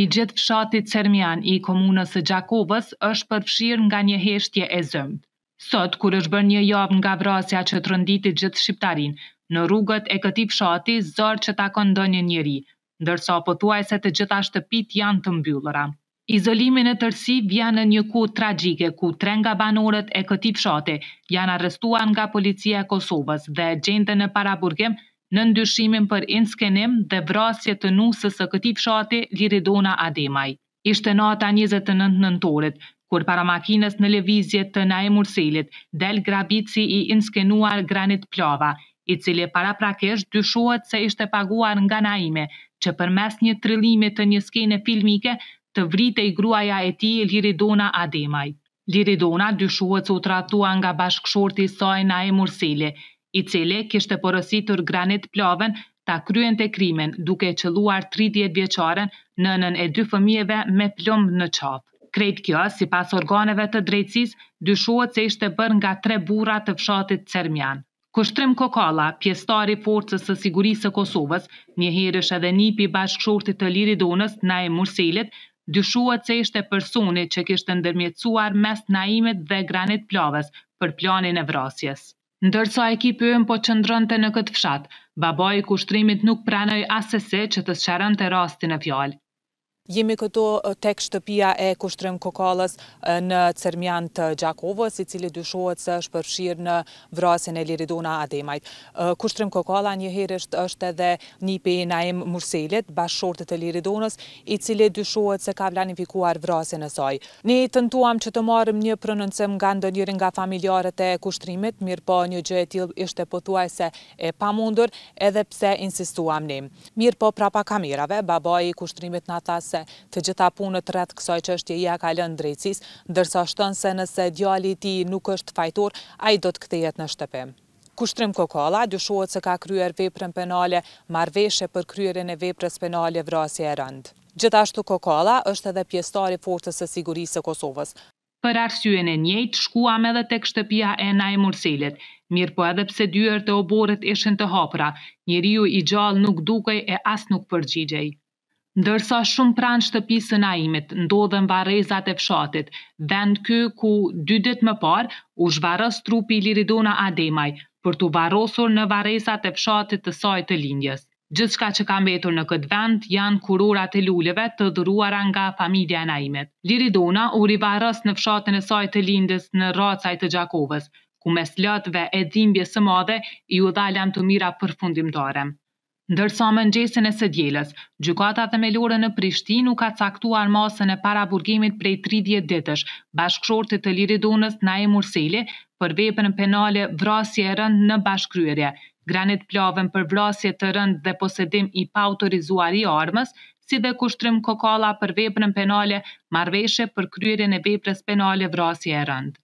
i gjithë fshatit Cermian i komunës së Gjakovës është përfshirë nga një heshtje e zëmët. Sot, kur është bërë një javë nga vrasja që të rënditi gjithë Shqiptarin, në rrugët e këti fshati zërë që ta këndë një njëri, ndërsa po tuaj se të gjitha shtëpit janë të mbyllëra. Izolimin e tërsi vjen në një ku tragjike, ku tre nga banorët e këti fshati janë arrestuan nga policia e Kosovës dhe gjendën e paraburgim në ndyshimin për inskenim dhe vrasje të nusës së këti fshati Liridona Ademaj. Ishte nata 29 nëntorit, kur para makines në levizjet të na e murselit, del grabici i inskenuar granit plava, i cili para prakesh dyshuat se ishte paguar nga naime, që për mes një trillimi të një skene filmike të vrite i gruaja e ti Liridona Ademaj. Liridona dyshuat se u tratua nga bashkëshorti saj na e murseli, i cili kishte porositur Granit plavën ta kryen të krimen duke qëluar 30 vjeqaren nënën e dy fëmijeve me plumb në qafë. Krejt kjo, si pas organeve të drejtsis, dyshuat se ishte bërë nga tre bura të fshatit Cermian. Kushtrim Kokala, pjestari forcës së sigurisë Kosovës, një herësh edhe nipi bashkëshortit të Liridonës, Naim Murselit, dyshuat se ishte personi që kishtë ndërmjetësuar mes Naimit dhe Granit plavës për planin e vrasjes. Ndërsa ekipi ynë po çndronte në këtë fshat, babai i kushtrimit nuk pranoi as se se që të sqaronte rastin në fjalë. Jemi këto tek shtëpia e kushtrim kokalës në Cermjan të Gjakovës, i cili dyshohet se është përfshirë në vrasin e Liridona Ademajt. Kushtrim kokala njëherisht është edhe një pej Naim Murselit, bashkëshortet e Liridonës, i cili dyshohet se ka planifikuar vrasin e saj. Ne të nduam që të marëm një prënëncim nga ndonjërin nga familjarët e kushtrimit, mirë po një gjë e tjilë ishte potuaj se e pamundur, edhe pse insistuam ne. Mirë po prapa kamerave, baba i kushtrimit në thas se të gjitha punët rratë kësaj që është i akalën drejtsis, dërsa shtënë se nëse djali ti nuk është fajtor, a i do të këtë jetë në shtëpim. Kushtrim Kokola dyshuot se ka kryer veprën penale marveshe për kryerin e veprës penale vrasje e rëndë. Gjithashtu Kokola është edhe pjestari fortës e sigurisë e Kosovës. Për arsyën e njëjtë, shkuam edhe të kështëpia e na e mërselit, mirë po edhe pse dyër të oborët ishën të hapra, njëriju i gjallë nuk dukej e as nuk përgjigjej ndërsa shumë pranë shtëpisë në Naimit ndodhen varrezat e fshatit, vend ky ku dy dit më par, u shvarës trupi i Liridona Ademaj për të varrosur në varrezat e fshatit të saj të lindjes. Gjithçka që ka mbetur në këtë vend janë kurorat e luleve të dhuruara nga familja Naimet. Liridona u rivarros në fshatin e saj të lindës në Racaj të Gjakovës, ku mes lotëve e dhimbjes së madhe i u dha të mira përfundimtare. Ndërsa më nëgjesin e së djeles, gjukata themelore melore në Prishtin u ka caktuar masën e para burgimit prej 30 ditësh, bashkëshortit të Liridonës na e Murseli për vepën penale vrasje e rënd në bashkryerje, granit plavën për vrasje të rënd dhe posedim i pautorizuar i armës, si dhe kushtrim kokala për vepën penale marveshe për kryrën e veprës penale vrasje e rënd.